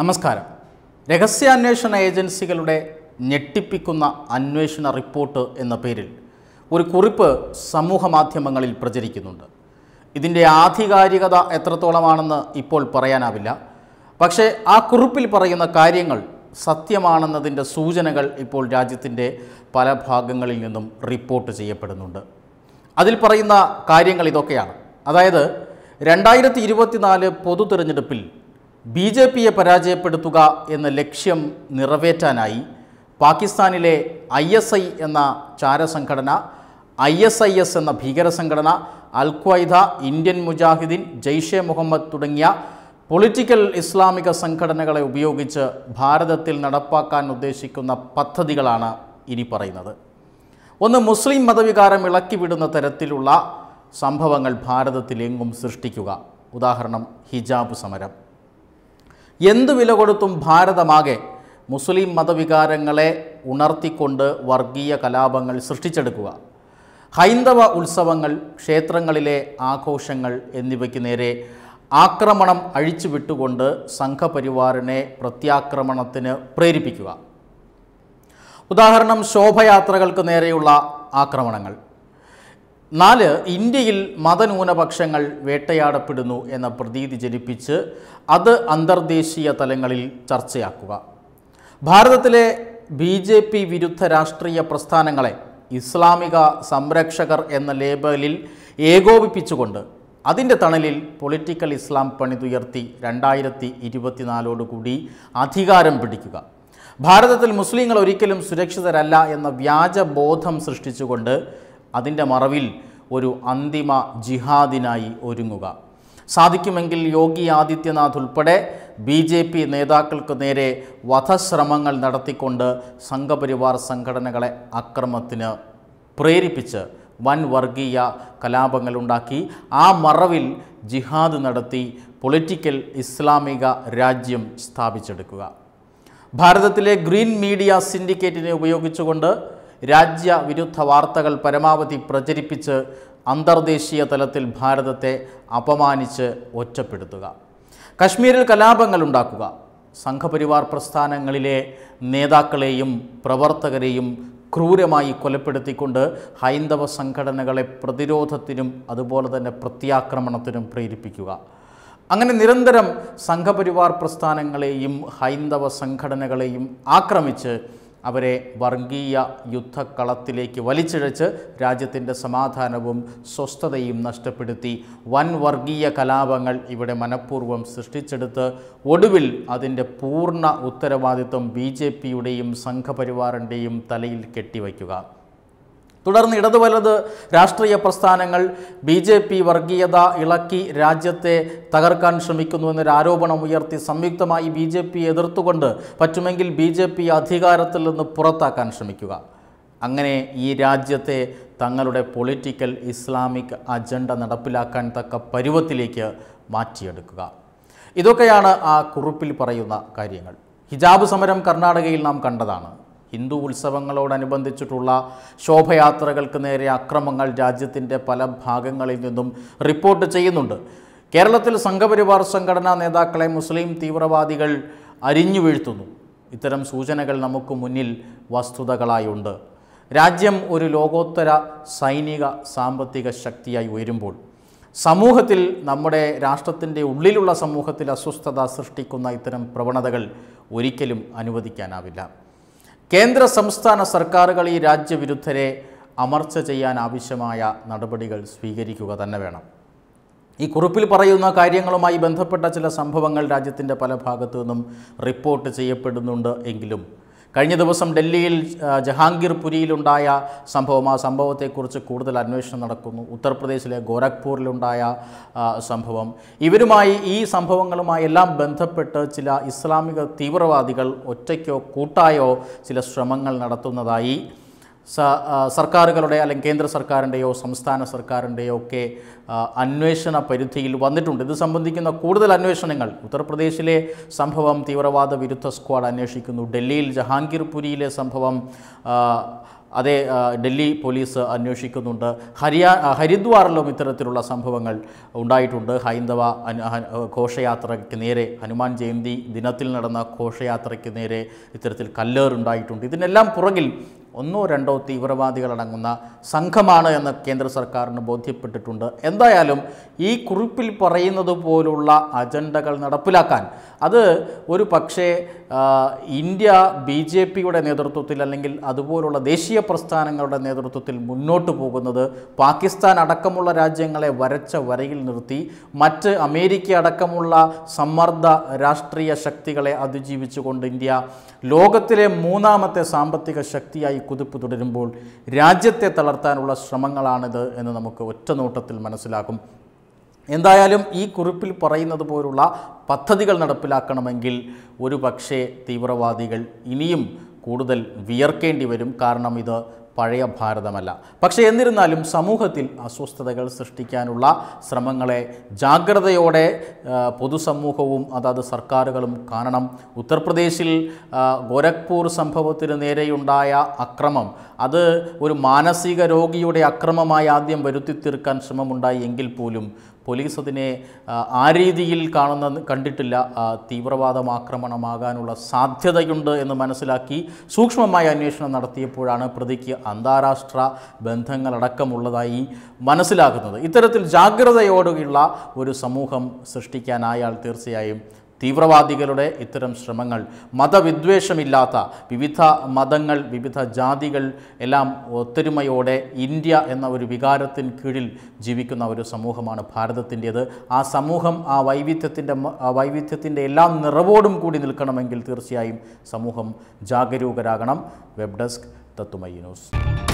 നമസ്കാരം രഹസ്യാന്വേഷണ ഏജൻസികളുടെ ഞെട്ടിപ്പിക്കുന്ന അന്വേഷണ റിപ്പോർട്ട് എന്ന പേരിൽ ഒരു കുറിപ്പ് സമൂഹ മാധ്യമങ്ങളിൽ പ്രചരിക്കുന്നുണ്ട് ഇതിൻ്റെ ആധികാരികത എത്രത്തോളമാണെന്ന് ഇപ്പോൾ പറയാനാവില്ല പക്ഷേ ആ കുറിപ്പിൽ പറയുന്ന കാര്യങ്ങൾ സത്യമാണെന്നതിൻ്റെ സൂചനകൾ ഇപ്പോൾ രാജ്യത്തിൻ്റെ പല ഭാഗങ്ങളിൽ നിന്നും റിപ്പോർട്ട് ചെയ്യപ്പെടുന്നുണ്ട് അതിൽ പറയുന്ന കാര്യങ്ങൾ ഇതൊക്കെയാണ് അതായത് രണ്ടായിരത്തി ഇരുപത്തിനാല് പൊതു തിരഞ്ഞെടുപ്പിൽ ബി ജെ പിയെ പരാജയപ്പെടുത്തുക എന്ന ലക്ഷ്യം നിറവേറ്റാനായി പാകിസ്ഥാനിലെ ഐ എസ് ഐ എന്ന ചാരസംഘടന ഐ എസ് ഐ എസ് എന്ന ഭീകര സംഘടന Al Qaeda Indian Mujahideen Jaish Mohammed തുടങ്ങിയ പൊളിറ്റിക്കൽ ഇസ്ലാമിക സംഘടനകളെ ഉപയോഗിച്ച് ഭാരതത്തിൽ നടപ്പാക്കാൻ ഉദ്ദേശിക്കുന്ന പദ്ധതികളാണ് ഇനി പറയുന്നത് ഒന്ന് മുസ്ലിം മതവികാരം ഇളക്കിവിടുന്ന തരത്തിലുള്ള സംഭവങ്ങൾ ഭാരതത്തിലെങ്ങും സൃഷ്ടിക്കുക ഉദാഹരണം ഹിജാബ് സമരം എന്തു വില കൊടുത്തും ഭാരതമാകെ മുസ്ലിം മതവികാരങ്ങളെ ഉണർത്തിക്കൊണ്ട് വർഗീയ കലാപങ്ങൾ സൃഷ്ടിച്ചെടുക്കുക ഹൈന്ദവ ഉത്സവങ്ങൾ ക്ഷേത്രങ്ങളിലെ ആഘോഷങ്ങൾ എന്നിവയ്ക്ക് നേരെ ആക്രമണം അഴിച്ചുവിട്ടുകൊണ്ട് സംഘപരിവാറിനെ പ്രത്യാക്രമണത്തിന് പ്രേരിപ്പിക്കുക ഉദാഹരണം ശോഭയാത്രകൾക്ക് നേരെയുള്ള ആക്രമണങ്ങൾ നാല് ഇന്ത്യയിൽ മതന്യൂനപക്ഷങ്ങൾ വേട്ടയാടപ്പെടുന്നു എന്ന പ്രതീതി ജനിപ്പിച്ച് അത് അന്തർദേശീയ തലങ്ങളിൽ ചർച്ചയാക്കുക ഭാരതത്തിലെ ബി ജെ പി വിരുദ്ധ രാഷ്ട്രീയ പ്രസ്ഥാനങ്ങളെ ഇസ്ലാമിക സംരക്ഷകർ എന്ന ലേബലിൽ ഏകോപിപ്പിച്ചുകൊണ്ട് അതിൻ്റെ തണലിൽ പൊളിറ്റിക്കൽ ഇസ്ലാം പണിതുയർത്തി രണ്ടായിരത്തി ഇരുപത്തിനാലോടുകൂടി അധികാരം പിടിക്കുക ഭാരതത്തിൽ മുസ്ലിങ്ങൾ ഒരിക്കലും സുരക്ഷിതരല്ല എന്ന വ്യാജബോധം സൃഷ്ടിച്ചുകൊണ്ട് അതിൻ്റെ മറവിൽ ഒരു അന്തിമ ജിഹാദിനായി ഒരുങ്ങുക സാധിക്കുമെങ്കിൽ യോഗി ആദിത്യനാഥ് ഉൾപ്പെടെ ബി ജെ പി നേതാക്കൾക്ക് നേരെ വധശ്രമങ്ങൾ നടത്തിക്കൊണ്ട് സംഘപരിവാർ സംഘടനകളെ അക്രമത്തിന് പ്രേരിപ്പിച്ച് വൻ വർഗീയ ഉണ്ടാക്കി ആ മറവിൽ ജിഹാദ് നടത്തി പൊളിറ്റിക്കൽ ഇസ്ലാമിക രാജ്യം സ്ഥാപിച്ചെടുക്കുക ഭാരതത്തിലെ ഗ്രീൻ മീഡിയ സിൻഡിക്കേറ്റിനെ ഉപയോഗിച്ചുകൊണ്ട് രാജ്യവിരുദ്ധ വാർത്തകൾ പരമാവധി പ്രചരിപ്പിച്ച് അന്തർദേശീയ തലത്തിൽ ഭാരതത്തെ അപമാനിച്ച് ഒറ്റപ്പെടുത്തുക കശ്മീരിൽ കലാപങ്ങൾ ഉണ്ടാക്കുക സംഘപരിവാർ പ്രസ്ഥാനങ്ങളിലെ നേതാക്കളെയും പ്രവർത്തകരെയും ക്രൂരമായി കൊലപ്പെടുത്തിക്കൊണ്ട് ഹൈന്ദവ സംഘടനകളെ പ്രതിരോധത്തിനും അതുപോലെ തന്നെ പ്രത്യാക്രമണത്തിനും പ്രേരിപ്പിക്കുക അങ്ങനെ നിരന്തരം സംഘപരിവാർ പ്രസ്ഥാനങ്ങളെയും ഹൈന്ദവ സംഘടനകളെയും ആക്രമിച്ച് അവരെ വർഗീയ യുദ്ധക്കളത്തിലേക്ക് വലിച്ചിഴച്ച് രാജ്യത്തിൻ്റെ സമാധാനവും സ്വസ്ഥതയും നഷ്ടപ്പെടുത്തി വൻ വർഗീയ കലാപങ്ങൾ ഇവിടെ മനഃപൂർവ്വം സൃഷ്ടിച്ചെടുത്ത് ഒടുവിൽ അതിൻ്റെ പൂർണ്ണ ഉത്തരവാദിത്വം ബി ജെ പിയുടെയും സംഘപരിവാറിൻ്റെയും തലയിൽ കെട്ടിവയ്ക്കുക തുടർന്ന് ഇടതു വലത് രാഷ്ട്രീയ പ്രസ്ഥാനങ്ങൾ ബി ജെ പി വർഗീയത ഇളക്കി രാജ്യത്തെ തകർക്കാൻ ശ്രമിക്കുന്നുവെന്നൊരു ആരോപണം ഉയർത്തി സംയുക്തമായി ബി ജെ പി എതിർത്തുകൊണ്ട് പറ്റുമെങ്കിൽ ബി ജെ പി അധികാരത്തിൽ നിന്ന് പുറത്താക്കാൻ ശ്രമിക്കുക അങ്ങനെ ഈ രാജ്യത്തെ തങ്ങളുടെ പൊളിറ്റിക്കൽ ഇസ്ലാമിക് അജണ്ട നടപ്പിലാക്കാൻ തക്ക പരുവത്തിലേക്ക് മാറ്റിയെടുക്കുക ഇതൊക്കെയാണ് ആ കുറിപ്പിൽ പറയുന്ന കാര്യങ്ങൾ ഹിജാബ് സമരം കർണാടകയിൽ നാം കണ്ടതാണ് ഹിന്ദു ഉത്സവങ്ങളോടനുബന്ധിച്ചിട്ടുള്ള ശോഭയാത്രകൾക്ക് നേരെ അക്രമങ്ങൾ രാജ്യത്തിൻ്റെ പല ഭാഗങ്ങളിൽ നിന്നും റിപ്പോർട്ട് ചെയ്യുന്നുണ്ട് കേരളത്തിൽ സംഘപരിവാർ സംഘടനാ നേതാക്കളെ മുസ്ലിം തീവ്രവാദികൾ അരിഞ്ഞു വീഴ്ത്തുന്നു ഇത്തരം സൂചനകൾ നമുക്ക് മുന്നിൽ വസ്തുതകളായുണ്ട് രാജ്യം ഒരു ലോകോത്തര സൈനിക സാമ്പത്തിക ശക്തിയായി ഉയരുമ്പോൾ സമൂഹത്തിൽ നമ്മുടെ രാഷ്ട്രത്തിൻ്റെ ഉള്ളിലുള്ള സമൂഹത്തിൽ അസ്വസ്ഥത സൃഷ്ടിക്കുന്ന ഇത്തരം പ്രവണതകൾ ഒരിക്കലും അനുവദിക്കാനാവില്ല കേന്ദ്ര സംസ്ഥാന സർക്കാരുകൾ ഈ രാജ്യവിരുദ്ധരെ അമർച്ച ചെയ്യാൻ ആവശ്യമായ നടപടികൾ സ്വീകരിക്കുക തന്നെ വേണം ഈ കുറിപ്പിൽ പറയുന്ന കാര്യങ്ങളുമായി ബന്ധപ്പെട്ട ചില സംഭവങ്ങൾ രാജ്യത്തിൻ്റെ പല ഭാഗത്തു നിന്നും റിപ്പോർട്ട് ചെയ്യപ്പെടുന്നുണ്ട് എങ്കിലും കഴിഞ്ഞ ദിവസം ഡൽഹിയിൽ ജഹാംഗീർ പുരിയിലുണ്ടായ സംഭവം ആ സംഭവത്തെക്കുറിച്ച് കൂടുതൽ അന്വേഷണം നടക്കുന്നു ഉത്തർപ്രദേശിലെ ഗോരഖ്പൂരിലുണ്ടായ സംഭവം ഇവരുമായി ഈ സംഭവങ്ങളുമായി എല്ലാം ബന്ധപ്പെട്ട് ചില ഇസ്ലാമിക തീവ്രവാദികൾ ഒറ്റയ്ക്കോ കൂട്ടായോ ചില ശ്രമങ്ങൾ നടത്തുന്നതായി സർക്കാരുകളുടെ അല്ലെങ്കിൽ കേന്ദ്ര സർക്കാരിൻ്റെയോ സംസ്ഥാന സർക്കാരിൻ്റെയോ ഒക്കെ അന്വേഷണ പരിധിയിൽ വന്നിട്ടുണ്ട് ഇത് സംബന്ധിക്കുന്ന കൂടുതൽ അന്വേഷണങ്ങൾ ഉത്തർപ്രദേശിലെ സംഭവം തീവ്രവാദ വിരുദ്ധ സ്ക്വാഡ് അന്വേഷിക്കുന്നു ഡൽഹിയിൽ ജഹാംഗീർപുരിയിലെ സംഭവം അതേ ഡൽഹി പോലീസ് അന്വേഷിക്കുന്നുണ്ട് ഹരിയാ ഹരിദ്വാറിലും ഇത്തരത്തിലുള്ള സംഭവങ്ങൾ ഉണ്ടായിട്ടുണ്ട് ഹൈന്ദവ ഘോഷയാത്രയ്ക്ക് നേരെ ഹനുമാൻ ജയന്തി ദിനത്തിൽ നടന്ന ഘോഷയാത്രയ്ക്ക് നേരെ ഇത്തരത്തിൽ കല്ലേറുണ്ടായിട്ടുണ്ട് ഇതിനെല്ലാം പുറകിൽ ഒന്നോ രണ്ടോ തീവ്രവാദികളടങ്ങുന്ന സംഘമാണ് എന്ന് കേന്ദ്ര സർക്കാരിന് ബോധ്യപ്പെട്ടിട്ടുണ്ട് എന്തായാലും ഈ കുറിപ്പിൽ പറയുന്നത് പോലുള്ള അജണ്ടകൾ നടപ്പിലാക്കാൻ അത് ഒരു പക്ഷേ ഇന്ത്യ ബി ജെ പിയുടെ നേതൃത്വത്തിൽ അല്ലെങ്കിൽ അതുപോലുള്ള ദേശീയ പ്രസ്ഥാനങ്ങളുടെ നേതൃത്വത്തിൽ മുന്നോട്ട് പോകുന്നത് പാകിസ്ഥാൻ അടക്കമുള്ള രാജ്യങ്ങളെ വരച്ച വരയിൽ നിർത്തി മറ്റ് അമേരിക്ക അടക്കമുള്ള സമ്മർദ്ദ രാഷ്ട്രീയ ശക്തികളെ അതിജീവിച്ചുകൊണ്ട് ഇന്ത്യ ലോകത്തിലെ മൂന്നാമത്തെ സാമ്പത്തിക ശക്തിയായി കുതിപ്പ് തുടരുമ്പോൾ രാജ്യത്തെ തളർത്താനുള്ള ശ്രമങ്ങളാണിത് എന്ന് നമുക്ക് ഒറ്റ നോട്ടത്തിൽ മനസ്സിലാകും എന്തായാലും ഈ കുറിപ്പിൽ പറയുന്നത് പോലുള്ള പദ്ധതികൾ നടപ്പിലാക്കണമെങ്കിൽ ഒരു പക്ഷേ തീവ്രവാദികൾ ഇനിയും കൂടുതൽ വിയർക്കേണ്ടി വരും കാരണം ഇത് പഴയ ഭാരതമല്ല പക്ഷേ എന്നിരുന്നാലും സമൂഹത്തിൽ അസ്വസ്ഥതകൾ സൃഷ്ടിക്കാനുള്ള ശ്രമങ്ങളെ ജാഗ്രതയോടെ പൊതുസമൂഹവും അതാത് സർക്കാരുകളും കാണണം ഉത്തർപ്രദേശിൽ ഗോരഖ്പൂർ സംഭവത്തിന് നേരെയുണ്ടായ അക്രമം അത് ഒരു മാനസിക രോഗിയുടെ അക്രമമായി ആദ്യം വരുത്തി തീർക്കാൻ ശ്രമമുണ്ടായി എങ്കിൽ പോലും പോലീസ് അതിനെ ആ രീതിയിൽ കാണുന്ന കണ്ടിട്ടില്ല ആക്രമണമാകാനുള്ള സാധ്യതയുണ്ട് എന്ന് മനസ്സിലാക്കി സൂക്ഷ്മമായ അന്വേഷണം നടത്തിയപ്പോഴാണ് പ്രതിക്ക് അന്താരാഷ്ട്ര ബന്ധങ്ങളടക്കമുള്ളതായി മനസ്സിലാക്കുന്നത് ഇത്തരത്തിൽ ജാഗ്രതയോടെയുള്ള ഒരു സമൂഹം സൃഷ്ടിക്കാൻ അയാൾ തീർച്ചയായും തീവ്രവാദികളുടെ ഇത്തരം ശ്രമങ്ങൾ മതവിദ്വേഷമില്ലാത്ത വിവിധ മതങ്ങൾ വിവിധ ജാതികൾ എല്ലാം ഒത്തൊരുമയോടെ ഇന്ത്യ എന്ന ഒരു വികാരത്തിന് കീഴിൽ ജീവിക്കുന്ന ഒരു സമൂഹമാണ് ഭാരതത്തിൻ്റേത് ആ സമൂഹം ആ വൈവിധ്യത്തിൻ്റെ വൈവിധ്യത്തിൻ്റെ എല്ലാ നിറവോടും കൂടി നിൽക്കണമെങ്കിൽ തീർച്ചയായും സമൂഹം ജാഗരൂകരാകണം വെബ് ഡെസ്ക് തത്തുമൈ ന്യൂസ്